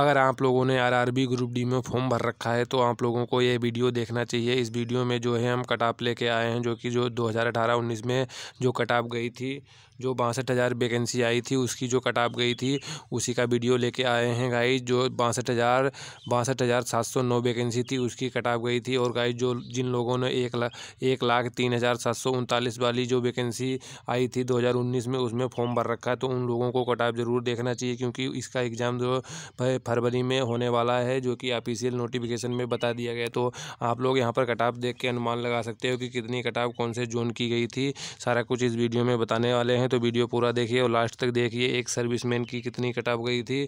अगर आप लोगों ने आरआरबी ग्रुप डी में फॉर्म भर रखा है तो आप लोगों को यह वीडियो देखना चाहिए इस वीडियो में जो है हम कटाप लेके आए हैं जो कि जो 2018-19 में जो कटाप गई थी जो बासठ हज़ार वैकेंसी आई थी उसकी जो कट ऑफ गई थी उसी का वीडियो लेके आए हैं गाइज जो बासठ हज़ार बासठ हज़ार सात सौ नौ वैकेंसी थी उसकी कट ऑफ गई थी और गाइज जो जिन लोगों ने एक लाख एक लाख तीन हज़ार सात सौ उनतालीस वाली जो वैकेंसी आई थी दो हज़ार उन्नीस में उसमें फॉर्म भर रखा है तो उन लोगों को कट ऑफ ज़रूर देखना चाहिए क्योंकि इसका एग्ज़ाम जो फरवरी में होने वाला है जो कि ऑफिशियल नोटिफिकेशन में बता दिया गया तो आप लोग यहाँ पर कट ऑफ देख के अनुमान लगा सकते हो कि कितनी कट ऑफ कौन से जोन की गई थी सारा कुछ इस वीडियो में बताने वाले हैं हैं तो वीडियो पूरा देखिए और लास्ट तक देखिए एक सर्विसमैन की कितनी कट गई थी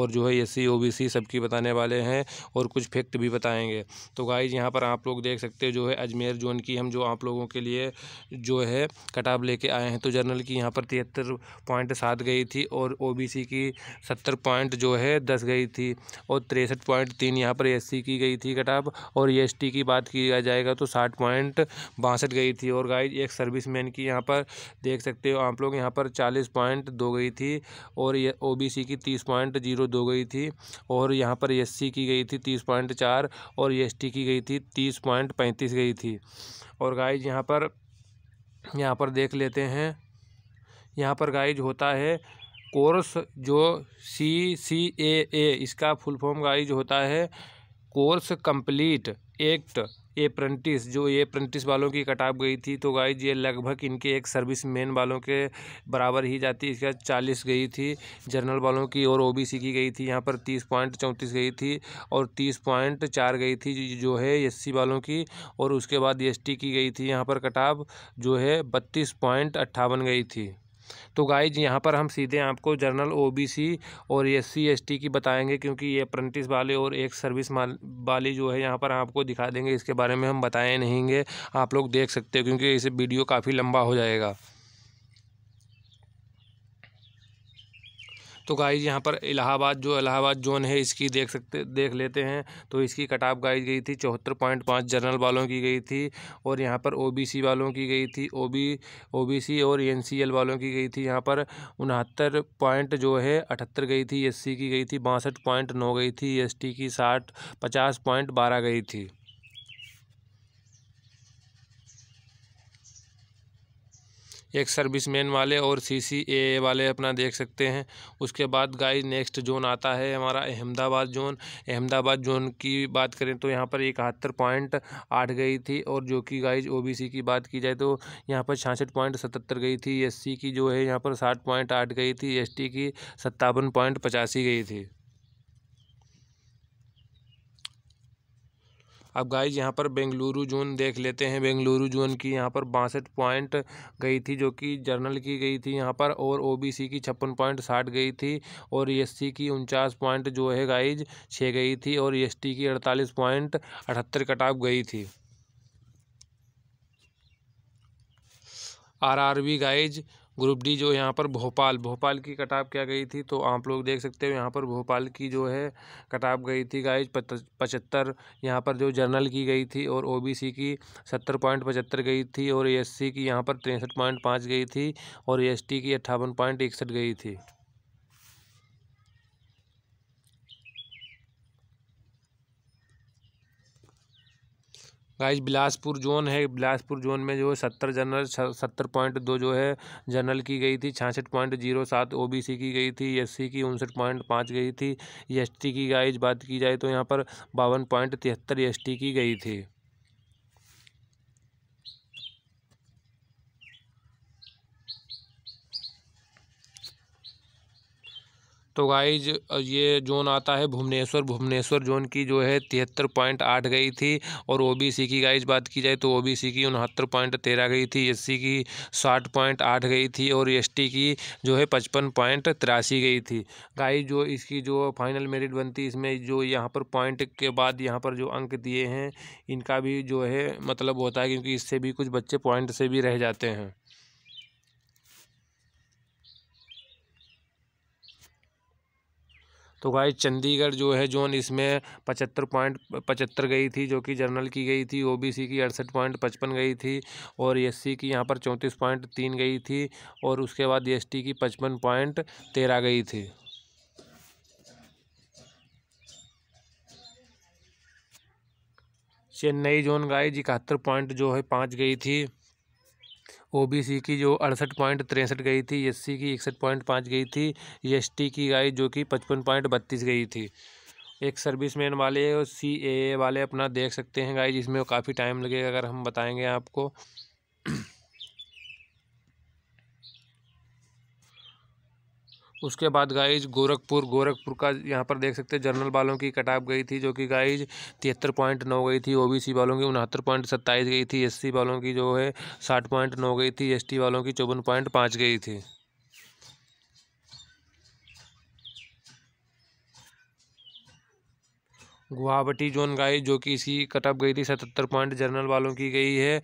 और जो है एस सी सबकी बताने वाले हैं और कुछ फैक्ट भी बताएंगे तो गाइज यहाँ पर आप लोग देख सकते हैं जो है अजमेर जोन की हम जो आप लोगों के लिए जो है कटाप लेके आए हैं तो जनरल की यहाँ पर तिहत्तर पॉइंट सात गई थी और ओ की सत्तर पॉइंट जो है दस गई थी और तिरसठ पॉइंट तीन यहाँ पर एस की गई थी कटाप और एस की बात किया जाएगा तो साठ पॉइंट बासठ गई थी और गाइज एक सर्विसमैन की यहाँ पर देख सकते हो आप लोग यहाँ पर चालीस पॉइंट दो गई थी और ये ओ की तीस पॉइंट जीरो दो गई थी और यहाँ पर एस की गई थी तीस पॉइंट चार और एस की गई थी तीस पॉइंट पैंतीस गई थी और गाइज यहाँ पर यहाँ पर देख लेते हैं यहाँ पर गाइज होता है कोर्स जो सी सी ए ए इसका फुल फॉर्म गाइज होता है कोर्स कंप्लीट एक्ट अप्रेंटिस जो ये अप्रेंटिस वालों की कटाप गई थी तो गाइज ये लगभग इनके एक सर्विस मैन वालों के बराबर ही जाती इसका चालीस गई थी जनरल वालों की और ओबीसी की गई थी यहाँ पर तीस पॉइंट चौंतीस गई थी और तीस पॉइंट चार गई थी जो है एससी वालों की और उसके बाद एसटी की गई थी यहाँ पर कटाप जो है बत्तीस पॉइंट अट्ठावन गई थी तो गाइज यहाँ पर हम सीधे आपको जनरल ओबीसी और एस सी की बताएंगे क्योंकि ये अप्रेंटिस वाले और एक सर्विस वाली जो है यहाँ पर आपको दिखा देंगे इसके बारे में हम बताए नहीं आप लोग देख सकते हो क्योंकि इसे वीडियो काफ़ी लंबा हो जाएगा तो गाइज यहाँ पर इलाहाबाद जो इलाहाबाद जोन है इसकी देख सकते देख लेते हैं तो इसकी कटाप गाई गई थी चौहत्तर पॉइंट पाँच जनरल वालों की गई थी और यहाँ पर ओबीसी वालों की गई थी ओबी ओबीसी और एनसीएल वालों की गई थी यहाँ पर उनहत्तर पॉइंट जो है अठहत्तर गई थी एस की गई थी बासठ पॉइंट नौ गई थी एस की साठ पचास पॉइंट बारह गई थी एक सर्विस मैन वाले और सी सी ए वाले अपना देख सकते हैं उसके बाद गाइस नेक्स्ट जोन आता है हमारा अहमदाबाद जोन अहमदाबाद जोन की बात करें तो यहाँ पर इकहत्तर पॉइंट आठ गई थी और जो कि गाइज ओ बी सी की बात की जाए तो यहाँ पर छियासठ पॉइंट सतहत्तर गई थी एस सी की जो है यहाँ पर साठ पॉइंट आठ गई थी एस टी की सत्तावन पॉइंट पचासी गई थी अब गाइज यहाँ पर बेंगलुरु जोन देख लेते हैं बेंगलुरु जोन की यहाँ पर बासठ पॉइंट गई थी जो कि जर्नल की गई थी यहाँ पर और ओबीसी की छप्पन पॉइंट साठ गई थी और एससी e की उनचास पॉइंट जो है गाइज छः गई थी और एसटी e की अड़तालीस पॉइंट अठहत्तर कटाव गई थी आरआरबी गाइज ग्रुप डी जो यहाँ पर भोपाल भोपाल की कटाप क्या गई थी तो आप लोग देख सकते हो यहाँ पर भोपाल की जो है कटाप गई थी गाइज पचहत्तर यहाँ पर जो जर्नल की गई थी और ओबीसी की सत्तर पॉइंट पचहत्तर गई थी और एससी की यहाँ पर तिरसठ पॉइंट पाँच गई थी और एसटी की अट्ठावन पॉइंट इकसठ गई थी गाइस बिलासपुर जोन है बिलासपुर जोन में जो है सत्तर जनरल सत्तर पॉइंट दो जो है जनरल की गई थी छियासठ पॉइंट जीरो सात ओ की गई थी एस की उनसठ पॉइंट पाँच गई थी एस की गाइज बात की जाए तो यहाँ पर बावन पॉइंट तिहत्तर एस की गई थी तो गाइज ये जोन आता है भुवनेश्वर भुवनेश्वर जोन की जो है तिहत्तर पॉइंट आठ गई थी और ओबीसी की गाइज बात की जाए तो ओबीसी की उनहत्तर पॉइंट तेरह गई थी एससी की साठ पॉइंट आठ गई थी और एसटी की जो है पचपन पॉइंट तिरासी गई थी गाइज जो इसकी जो फाइनल मेरिट बनती इसमें जो यहाँ पर पॉइंट के बाद यहाँ पर जो अंक दिए हैं इनका भी जो है मतलब होता है क्योंकि इससे भी कुछ बच्चे पॉइंट से भी रह जाते हैं तो गाइज चंडीगढ़ जो है जोन इसमें पचहत्तर पॉइंट पचहत्तर गई थी जो कि जनरल की गई थी ओबीसी की अड़सठ पॉइंट पचपन गई थी और एससी की यहाँ पर चौंतीस पॉइंट तीन गई थी और उसके बाद एसटी की पचपन पॉइंट तेरह गई थी चेन्नई जोन गाइज इकहत्तर पॉइंट जो है पाँच गई थी ओबीसी की जो अड़सठ पॉइंट तिरसठ गई थी एससी की इकसठ पॉइंट पाँच गई थी एसटी की आई जो कि पचपन पॉइंट बत्तीस गई थी एक सर्विस मैन वाले और सी ए वाले अपना देख सकते हैं गाई जिसमें काफ़ी टाइम लगेगा अगर हम बताएंगे आपको उसके बाद गाइज गोरखपुर गोरखपुर का यहाँ पर देख सकते हैं जनरल वालों की कटाप गई थी जो कि गाइज तिहत्तर पॉइंट नौ गई थी ओबीसी वालों की उनहत्तर पॉइंट सत्ताईस गई थी एससी वालों की जो है साठ पॉइंट नौ गई थी एसटी वालों की चौवन पॉइंट पाँच गई थी गुवाहाटी जोन गाइस जो कि इसी कट ऑफ गई थी सतहत्तर पॉइंट जनरल वालों की गई है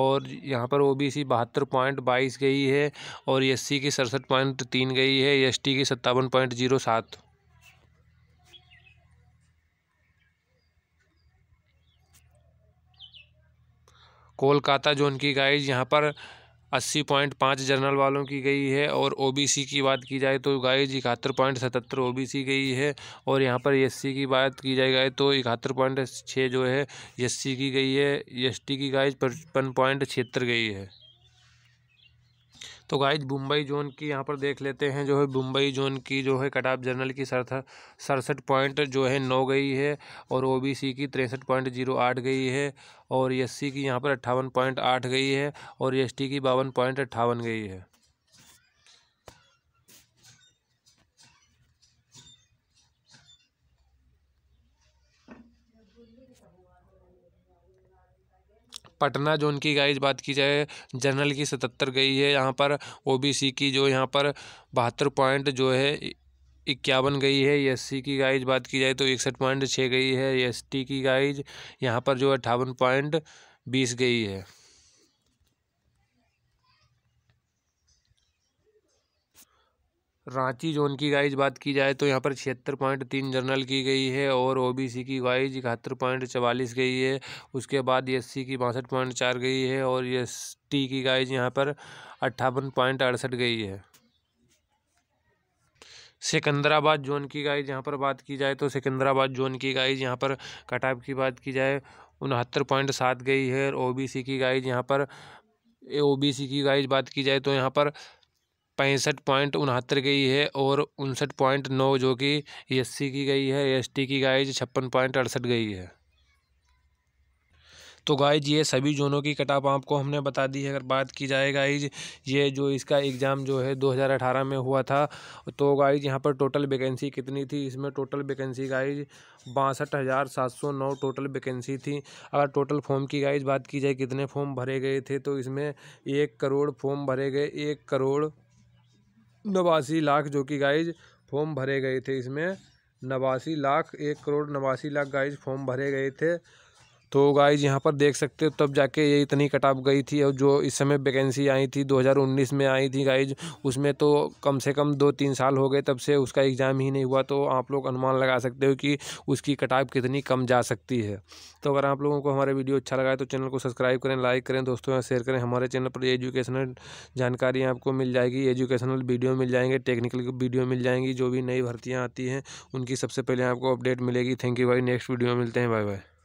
और यहाँ पर ओबीसी बी बहत्तर पॉइंट बाईस गई है और एस की सड़सठ पॉइंट तीन गई है एस की सत्तावन पॉइंट जीरो सात कोलकाता जोन की गाइज यहाँ पर अस्सी पॉइंट पाँच जनरल वालों की गई है और ओबीसी की बात की जाए तो गाइज इकहत्तर पॉइंट सतहत्तर ओ गई है और यहाँ पर एस e की बात की जाए गाइज तो इकहत्तर पॉइंट छः जो है एस e की गई है एस e की गाइज पचपन पॉइंट छिहत्तर गई है तो गाइज मुंबई जोन की यहाँ पर देख लेते हैं जो है मुंबई जोन की जो है कट ऑफ जनरल की सड़सठ पॉइंट जो है नौ गई है और ओबीसी की तिरसठ पॉइंट जीरो आठ गई है और एससी की यहाँ पर अट्ठावन पॉइंट आठ गई है और एसटी की बावन पॉइंट अट्ठावन गई है पटना जोन की गाइज बात की जाए जनरल की सतहत्तर गई है यहाँ पर ओबीसी की जो यहाँ पर बहत्तर पॉइंट जो है इक्यावन गई है एस e सी की गाइज बात की जाए तो इकसठ पॉइंट छः गई है एस e टी की गाइज यहाँ पर जो अट्ठावन पॉइंट बीस गई है रांची जोन की गाइज बात की जाए तो यहाँ पर छिहत्तर पॉइंट तीन जनरल की गई है और ओबीसी की गाइज इकहत्तर पॉइंट चवालीस गई है उसके बाद एससी की बासठ पॉइंट चार गई है और एसटी की गाइज यहाँ पर अट्ठावन पॉइंट अड़सठ गई है सिकंदराबाद जोन की गाइज यहाँ पर बात की जाए तो सिकंदराबाद जोन की गाइज यहाँ पर कटाप की बात की जाए उनहत्तर पॉइंट सात गई है और सी की गाइज यहाँ पर सी की गाइज बात की जाए तो यहाँ पर पैंसठ पॉइंट उनहत्तर गई है और उनसठ पॉइंट नौ जो कि एस की गई है एस की गाइज छप्पन पॉइंट अड़सठ गई है तो गाइज ये सभी जोनों की कट ऑफ आपको हमने बता दी है अगर बात की जाए गाइज ये जो इसका एग्ज़ाम जो है 2018 में हुआ था तो गाइज यहाँ पर टोटल वैकेंसी कितनी थी इसमें टोटल वैकेंसी गाइज बासठ हज़ार सात सौ नौ टोटल वैकेंसी थी अगर टोटल फॉर्म की गाइज बात की जाए कितने फॉर्म भरे गए थे तो इसमें एक करोड़ फॉर्म भरे गए एक करोड़ नवासी लाख जो कि गाइज फॉर्म भरे गए थे इसमें नवासी लाख एक करोड़ नवासी लाख गाइज फॉर्म भरे गए थे तो गाइज यहाँ पर देख सकते हो तब जाके ये इतनी कट ऑफ गई थी और जो इस समय वैकेंसी आई थी 2019 में आई थी गाइज उसमें तो कम से कम दो तीन साल हो गए तब से उसका एग्ज़ाम ही नहीं हुआ तो आप लोग अनुमान लगा सकते हो कि उसकी कट ऑफ कितनी कम जा सकती है तो अगर आप लोगों को हमारा वीडियो अच्छा लगा है तो चैनल को सब्सक्राइब करें लाइक करें दोस्तों यहाँ शेयर करें हमारे चैनल पर एजुकेशनल जानकारी आपको मिल जाएगी एजुकेशनल वीडियो मिल जाएंगे टेक्निकल वीडियो मिल जाएंगी जो भी नई भर्तियाँ आती हैं उनकी सबसे पहले आपको अपडेट मिलेगी थैंक यू भाई नेक्स्ट वीडियो मिलते हैं बाय बाय